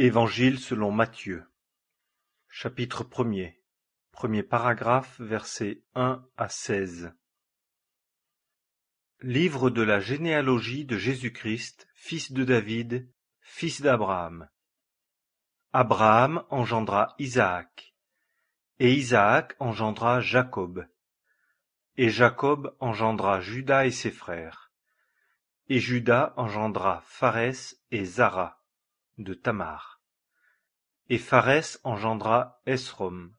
Évangile selon Matthieu Chapitre premier Premier paragraphe versets 1 à 16 Livre de la généalogie de Jésus-Christ, fils de David, fils d'Abraham. Abraham engendra Isaac, et Isaac engendra Jacob, et Jacob engendra Judas et ses frères, et Judas engendra Pharès et Zara de Tamar. Et Pharès engendra Esrom.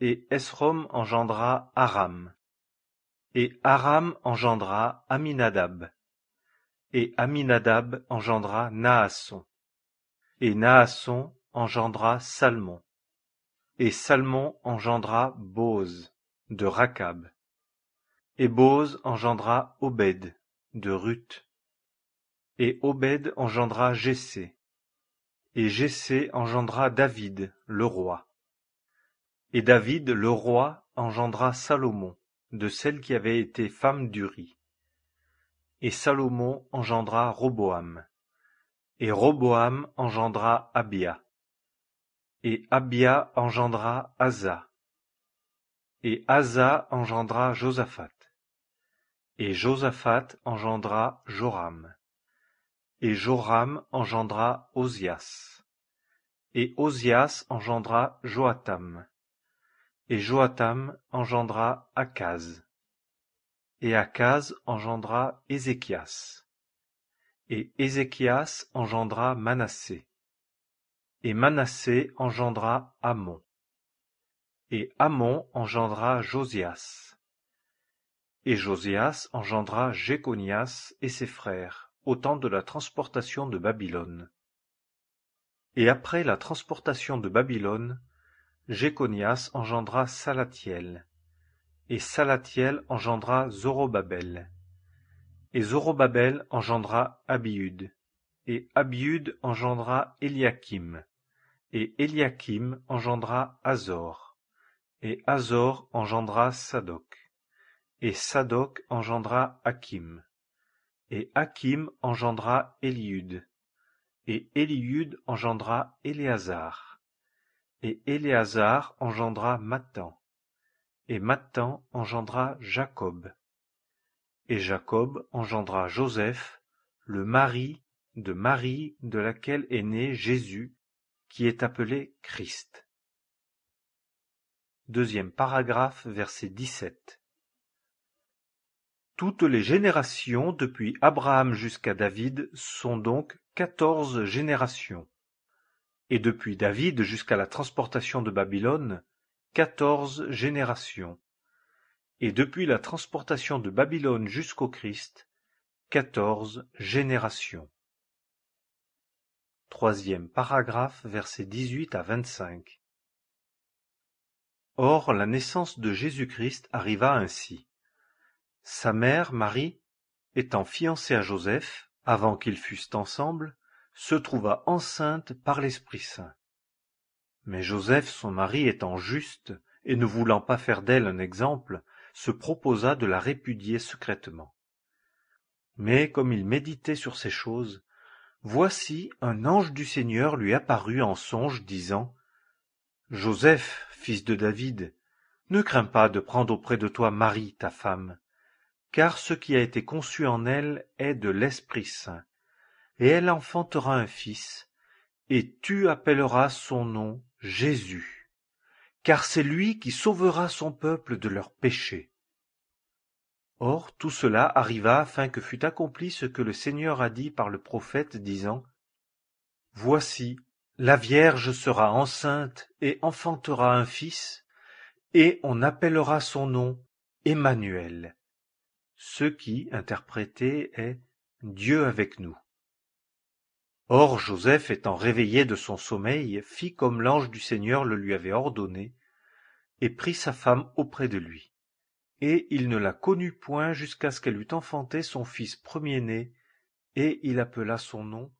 Et Esrom engendra Aram. Et Aram engendra Aminadab. Et Aminadab engendra Naasson. Et Naasson engendra Salmon. Et Salmon engendra Boz de Rachab. Et Boz engendra Obed de Ruth. Et Obed engendra et Jessé engendra David, le roi. Et David, le roi, engendra Salomon, de celle qui avait été femme d'Uri. Et Salomon engendra Roboam. Et Roboam engendra Abia. Et Abia engendra Asa. Et Asa engendra Josaphat. Et Josaphat engendra Joram. Et Joram engendra Osias. Et Osias engendra Joatham, Et Joatham engendra Akaz. Et Akaz engendra Ézéchias. Et Ézéchias engendra Manassé. Et Manassé engendra Amon. Et Amon engendra Josias. Et Josias engendra Jéconias et ses frères, au temps de la transportation de Babylone. Et après la transportation de Babylone, Jéconias engendra Salatiel, et Salatiel engendra Zorobabel, et Zorobabel engendra Abiud, et Abiud engendra Eliakim, et Eliakim engendra Azor, et Azor engendra Sadoc, et Sadoc engendra Hakim, et Hakim engendra Eliud, Et Eliud engendra Éléazar. Et Éléazar engendra Matan. Et Matan engendra Jacob. Et Jacob engendra Joseph, le mari de Marie de laquelle est né Jésus, qui est appelé Christ. Deuxième paragraphe, verset toutes les générations depuis Abraham jusqu'à David sont donc quatorze générations, et depuis David jusqu'à la transportation de Babylone, quatorze générations, et depuis la transportation de Babylone jusqu'au Christ, quatorze générations. Troisième paragraphe, versets 18 à 25. Or la naissance de Jésus-Christ arriva ainsi. Sa mère, Marie, étant fiancée à Joseph, avant qu'ils fussent ensemble, se trouva enceinte par l'Esprit-Saint. Mais Joseph, son mari, étant juste, et ne voulant pas faire d'elle un exemple, se proposa de la répudier secrètement. Mais comme il méditait sur ces choses, voici un ange du Seigneur lui apparut en songe, disant Joseph, fils de David, ne crains pas de prendre auprès de toi Marie, ta femme, car ce qui a été conçu en elle est de l'Esprit-Saint. Et elle enfantera un fils, et tu appelleras son nom Jésus, car c'est lui qui sauvera son peuple de leurs péchés. Or tout cela arriva afin que fût accompli ce que le Seigneur a dit par le prophète, disant Voici, la Vierge sera enceinte et enfantera un fils, et on appellera son nom Emmanuel, ce qui, interprété, est Dieu avec nous. Or Joseph, étant réveillé de son sommeil, fit comme l'ange du Seigneur le lui avait ordonné, et prit sa femme auprès de lui. Et il ne la connut point jusqu'à ce qu'elle eût enfanté son fils premier-né, et il appela son nom